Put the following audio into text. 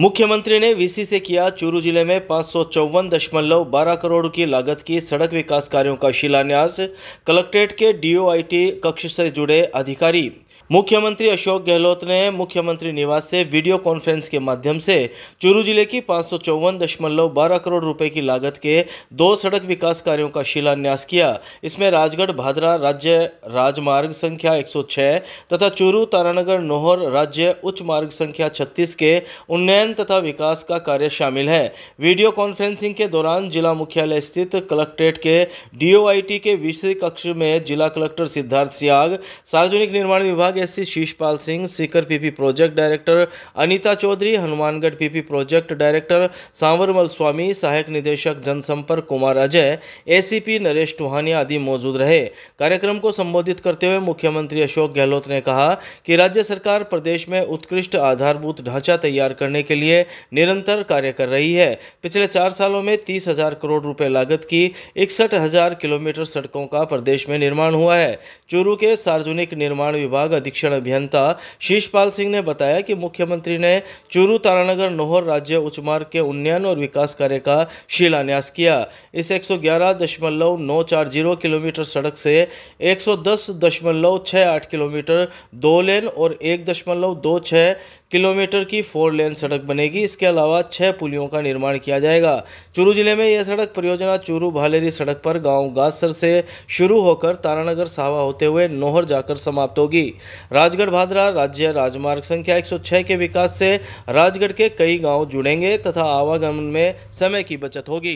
मुख्यमंत्री ने वीसी से किया चूरू जिले में पाँच सौ चौवन दशमलव बारह करोड़ की लागत की सड़क विकास कार्यों का शिलान्यास कलेक्ट्रेट के डीओआईटी कक्ष से जुड़े अधिकारी मुख्यमंत्री अशोक गहलोत ने मुख्यमंत्री निवास से वीडियो कॉन्फ्रेंस के माध्यम से चूरू जिले की पाँच दशमलव बारह करोड़ रुपए की लागत के दो सड़क विकास कार्यों का शिलान्यास किया इसमें राजगढ़ भादरा राज्य राजमार्ग संख्या 106 तथा चूरू तारानगर नोहर राज्य उच्च मार्ग संख्या 36 के उन्नयन तथा विकास का कार्य शामिल है वीडियो कॉन्फ्रेंसिंग के दौरान जिला मुख्यालय स्थित कलेक्ट्रेट के डी के विषय कक्ष में जिला कलेक्टर सिद्धार्थ सियाग सार्वजनिक निर्माण विभाग विभाग SC Sheeshpal Singh Sikar PP project director Anita Chaudhary Hanumangarh PP project director Sanwarmal Swami सहायक निदेशक जनसंपर्क कुमार अजय एसीपी नरेश टुहानिया आदि मौजूद रहे कार्यक्रम को संबोधित करते हुए मुख्यमंत्री अशोक गहलोत ने कहा कि राज्य सरकार प्रदेश में उत्कृष्ट आधारभूत ढांचा तैयार करने के लिए निरंतर कार्य कर रही है पिछले चार सालों में तीस हजार करोड़ रुपए लागत की इकसठ हजार किलोमीटर सड़कों का प्रदेश में निर्माण हुआ है चूरू के सार्वजनिक निर्माण विभाग अधीक्षण अभियंता शीशपाल सिंह ने बताया कि मुख्यमंत्री ने चूरू तारानगर नोहर राज्य उच्च मार्ग के उन्नयन और विकास कार्य का शिलान्यास किया इस एक किलोमीटर सड़क से एक किलोमीटर दो लेन और एक किलोमीटर की फोर लेन सड़क बनेगी इसके अलावा छः पुलियों का निर्माण किया जाएगा चूरू जिले में यह सड़क परियोजना चूरू भालेरी सड़क पर गांव गासर से शुरू होकर तारानगर सावा होते हुए नोहर जाकर समाप्त होगी राजगढ़ भादरा राज्य राजमार्ग संख्या 106 के विकास से राजगढ़ के कई गाँव जुड़ेंगे तथा आवागमन में समय की बचत होगी